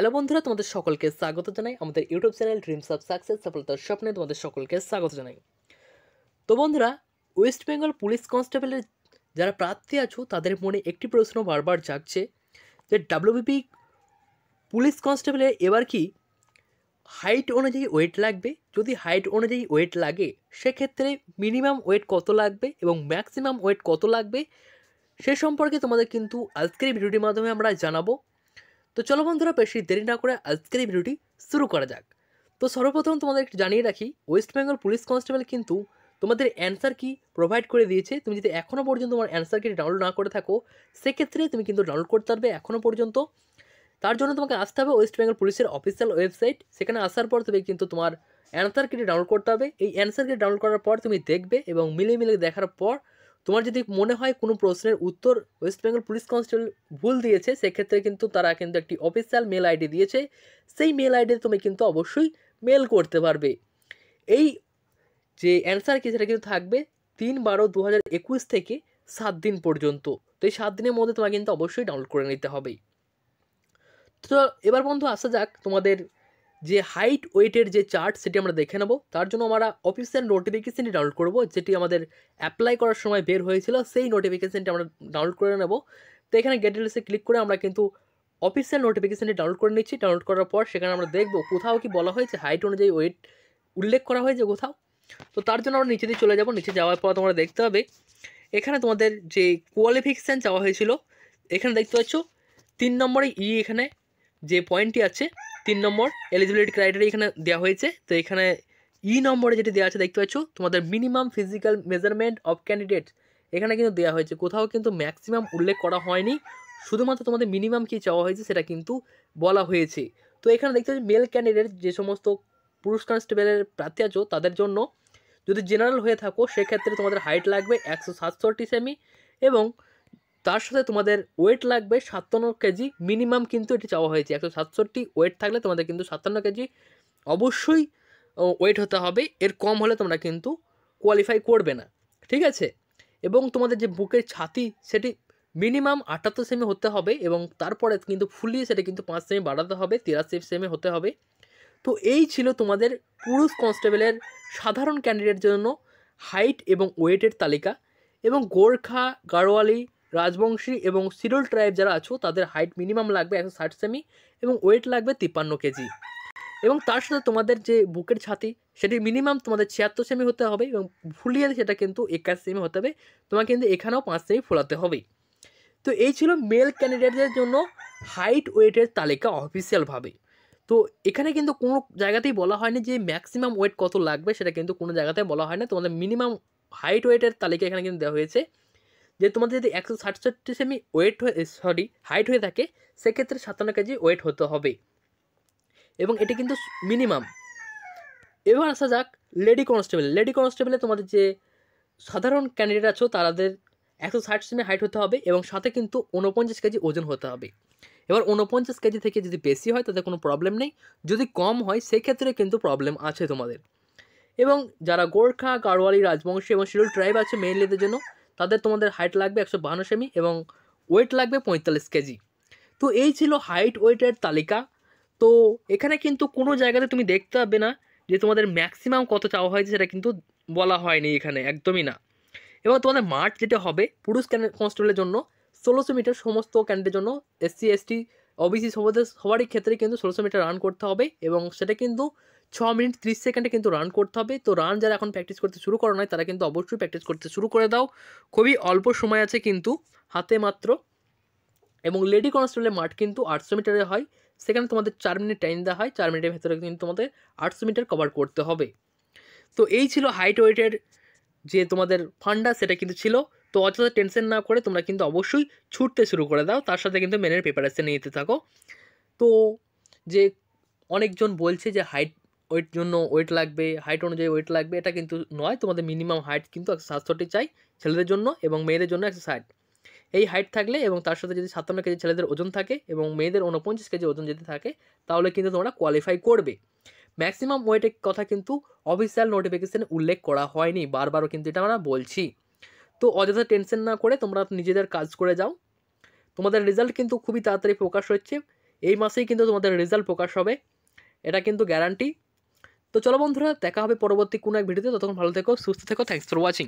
hello বন্ধুরা তোমাদের সকলকে স্বাগত জানাই আমাদের YouTube channel dreams of success সফলতার স্বপ্নে তোমাদের সকলকে স্বাগত জানাই তো বন্ধুরা ওয়েস্ট বেঙ্গল পুলিশ কনস্টেবলের যারা প্রার্থী আছো তাদের মনে একটি প্রশ্ন বারবার জাগছে যে ডাব্লিউবিপি পুলিশ কনস্টেবলের এবার কি হাইট অনুযায়ী ওয়েট লাগবে যদি হাইট অনুযায়ী ওয়েট লাগে সেক্ষেত্রে মিনিমাম ওয়েট কত লাগবে এবং ম্যাক্সিমাম ওয়েট কত লাগবে সে সম্পর্কে তোমাদের কিন্তু আজকের ভিডিওটির মাধ্যমে আমরা জানাবো তো চলো বন্ধুরা বেশি দেরি না করে আজকের এই ভিডিওটি শুরু করা যাক তো সর্বপ্রথম তোমাদের একটু জানিয়ে রাখি ওয়েস্ট বেঙ্গল পুলিশ কনস্টেবল কিন্তু তোমাদের অ্যান্সার কি প্রোভাইড করে দিয়েছে তুমি যদি এখনও পর্যন্ত তোমার অ্যান্সার কি ডাউনলোড না করে থাকো সেক্ষেত্রে তুমি কিন্তু ডাউনলোড করতে পারবে এখনও পর্যন্ত তার জন্য তোমাকে আসতে হবে ওয়েস্ট বেঙ্গল পুলিশের অফিসিয়াল ওয়েবসাইট সেখানে আসার পর তুমি কিন্তু তোমার অ্যান্সার কিটি ডাউনলোড করতে হবে এই অ্যান্সার কিটি ডাউনলোড করার পর তুমি দেখবে এবং মিলে মিলে দেখার পর তোমার যদি মনে হয় কোনো প্রশ্নের উত্তর ওয়েস্ট বেঙ্গল পুলিশ কনস্টেবল ভুল দিয়েছে সেক্ষেত্রে কিন্তু তারা কিন্তু একটি অফিসিয়াল মেল আইডি দিয়েছে সেই মেল আইডি তুমি কিন্তু অবশ্যই মেল করতে পারবে এই যে অ্যান্সার কি সেটা কিন্তু থাকবে তিন বারো দু থেকে সাত দিন পর্যন্ত তো এই সাত দিনের মধ্যে তোমাকে কিন্তু অবশ্যই ডাউনলোড করে নিতে হবে তো এবার বন্ধু আসা যাক তোমাদের যে হাইট ওয়েটের যে চার্ট সেটি আমরা দেখে নেব তার জন্য আমরা অফিসিয়াল নোটিফিকেশানটি ডাউনলোড করব যেটি আমাদের অ্যাপ্লাই করার সময় বের হয়েছিল সেই নোটিফিকেশানটি আমরা ডাউনলোড করে নেব তো এখানে গেট রিলিসে ক্লিক করে আমরা কিন্তু অফিসিয়াল নোটিফিকেশানটি ডাউনলোড করে নিচ্ছি ডাউনলোড করার পর সেখানে আমরা দেখব কোথাও কি বলা হয়েছে হাইট অনুযায়ী ওয়েট উল্লেখ করা হয়েছে কোথাও তো তার জন্য আমরা নিচে দিয়ে চলে যাব নিচে যাওয়ার পর তোমরা দেখতে হবে এখানে তোমাদের যে কোয়ালিফিকেশান চাওয়া হয়েছিল এখানে দেখতে পাচ্ছ তিন নম্বরে ই e এখানে যে পয়েন্টটি আছে তিন নম্বর এলিজিবিলিটি ক্রাইটেরিয়া এখানে দেওয়া হয়েছে তো এখানে ই e নম্বরে যেটি দেওয়া আছে দেখতে পাচ্ছ তোমাদের minimum physical measurement of candidate এখানে কিন্তু দেওয়া হয়েছে কোথাও কিন্তু ম্যাক্সিমাম উল্লেখ করা হয়নি শুধুমাত্র তোমাদের মিনিমাম কী চাওয়া হয়েছে সেটা কিন্তু বলা হয়েছে তো এখানে দেখতে পাচ্ছি মেল ক্যান্ডিডেট যে সমস্ত পুরুষ কনস্টেবলের প্রার্থী আছো তাদের জন্য যদি জেনারেল হয়ে থাকো সেক্ষেত্রে তোমাদের হাইট লাগবে একশো সাতষট্টি সেমি এবং তার সাথে তোমাদের ওয়েট লাগবে সাতান্ন কেজি মিনিমাম কিন্তু এটি চাওয়া হয়েছে একশো সাতষট্টি ওয়েট থাকলে তোমাদের কিন্তু সাতান্ন কেজি অবশ্যই ওয়েট হতে হবে এর কম হলে তোমরা কিন্তু কোয়ালিফাই করবে না ঠিক আছে এবং তোমাদের যে বুকের ছাতি সেটি মিনিমাম আটাত্তর সেমি হতে হবে এবং তারপরে কিন্তু ফুলিয়ে সেটা কিন্তু পাঁচ সেমি বাড়াতে হবে তিরাশি সেমি হতে হবে তো এই ছিল তোমাদের পুরুষ কনস্টেবলের সাধারণ ক্যান্ডিডেট জন্য হাইট এবং ওয়েটের তালিকা এবং গোর্খা গাড়োয়ালি রাজবংশী এবং সিরল ট্রাইব যারা আছো তাদের হাইট মিনিমাম লাগবে একশো ষাট সেমি এবং ওয়েট লাগবে তিপ্পান্ন কেজি এবং তার সাথে তোমাদের যে বুকের ছাতি সেটি মিনিমাম তোমাদের ছিয়াত্তর সেমি হতে হবে এবং ফুলিয়ে সেটা কিন্তু একাশ সেমি হতে হবে তোমাকে কিন্তু এখানেও পাঁচ সেমি ফোলাতে হবে তো এই ছিল মেল ক্যান্ডিডেটদের জন্য হাইট ওয়েটের তালিকা অফিসিয়ালভাবে তো এখানে কিন্তু কোনো জায়গাতেই বলা হয়নি যে ম্যাক্সিমাম ওয়েট কত লাগবে সেটা কিন্তু কোনো জায়গাতে বলা হয় না তোমাদের মিনিমাম হাইট ওয়েটের তালিকা এখানে কিন্তু দেওয়া হয়েছে যে তোমাদের যদি একশো সাতষট্টি সেমি ওয়েট হয়ে সরি হাইট হয়ে থাকে সেক্ষেত্রে সাতান্ন কেজি ওয়েট হতে হবে এবং এটি কিন্তু মিনিমাম এবার আসা যাক লেডি কনস্টেবল লেডি কনস্টেবলে তোমাদের যে সাধারণ ক্যান্ডিডেট আছো তাদের একশো ষাট সেমি হাইট হতে হবে এবং সাথে কিন্তু ঊনপঞ্চাশ কেজি ওজন হতে হবে এবার উনপঞ্চাশ কেজি থেকে যদি বেশি হয় তাতে কোনো প্রবলেম নেই যদি কম হয় সেক্ষেত্রে কিন্তু প্রবলেম আছে তোমাদের এবং যারা গোর্খা গাড়োয়ালি রাজবংশী এবং শিরুল ট্রাইব আছে মেইনলিদের জন্য তাদের তোমাদের হাইট লাগবে একশো বাহান্ন সেমি এবং ওয়েট লাগবে পঁয়তাল্লিশ কেজি তো এই ছিল হাইট ওয়েটের তালিকা তো এখানে কিন্তু কোনো জায়গাতে তুমি দেখতে পাবে না যে তোমাদের ম্যাক্সিমাম কত চাওয়া হয়েছে সেটা কিন্তু বলা হয়নি এখানে একদমই না এবং তোমাদের মার্চ যেটা হবে পুরুষ কনস্টেবলের জন্য ষোলোশো মিটার সমস্ত ক্যান্ডিডেটের জন্য এসসি এসটি ওবিসি সবাদের সবারই ক্ষেত্রে কিন্তু ষোলোশো মিটার রান করতে হবে এবং সেটা কিন্তু ছ মিনিট ত্রিশ সেকেন্ডে কিন্তু রান করতে হবে তো রান যারা এখন প্র্যাকটিস করতে শুরু করো নয় তারা কিন্তু অবশ্যই প্র্যাকটিস করতে শুরু করে দাও খুবই অল্প সময় আছে কিন্তু হাতে মাত্র এবং লেডি কনস্টেবলের মাঠ কিন্তু আটশো মিটারে হয় সেখানে তোমাদের চার মিনিট টাইম দেওয়া হয় চার মিনিটের ভেতরে কিন্তু তোমাদের আটশো মিটার কভার করতে হবে তো এই ছিল হাইট ওয়েটের যে তোমাদের ফান্ডা সেটা কিন্তু ছিল তো অযথা টেনশন না করে তোমরা কিন্তু অবশ্যই ছুটতে শুরু করে দাও তার সাথে কিন্তু মেনের প্রিপারেশান নিতে থাকো তো যে অনেকজন বলছে যে হাইট ওয়েট জন্য ওয়েট লাগবে হাইট অনুযায়ী ওয়েট লাগবে এটা কিন্তু নয় তোমাদের মিনিমাম হাইট কিন্তু একশো সাতষট্টি চাই ছেলেদের জন্য এবং মেয়েদের জন্য একশো ষাট এই হাইট থাকলে এবং তার সাথে যদি সাতান্ন কেজি ছেলেদের ওজন থাকে এবং মেয়েদের উনপঞ্চাশ কেজি ওজন যদি থাকে তাহলে কিন্তু তোমরা কোয়ালিফাই করবে ম্যাক্সিমাম ওয়েটের কথা কিন্তু অফিসিয়াল নোটিফিকেশানে উল্লেখ করা হয়নি বারবারও কিন্তু এটা আমরা বলছি তো অযথা টেনশন না করে তোমরা নিজেদের কাজ করে যাও তোমাদের রেজাল্ট কিন্তু খুবই তাড়াতাড়ি প্রকাশ হচ্ছে এই মাসেই কিন্তু তোমাদের রেজাল্ট প্রকাশ হবে এটা কিন্তু গ্যারান্টি তো চলো বন্ধুরা দেখা হবে পরবর্তী কোনো এক ভিডিওতে ততক্ষণ ভালো থেকো সুস্থ থেকো থ্যাংকস ফর ওয়াচিং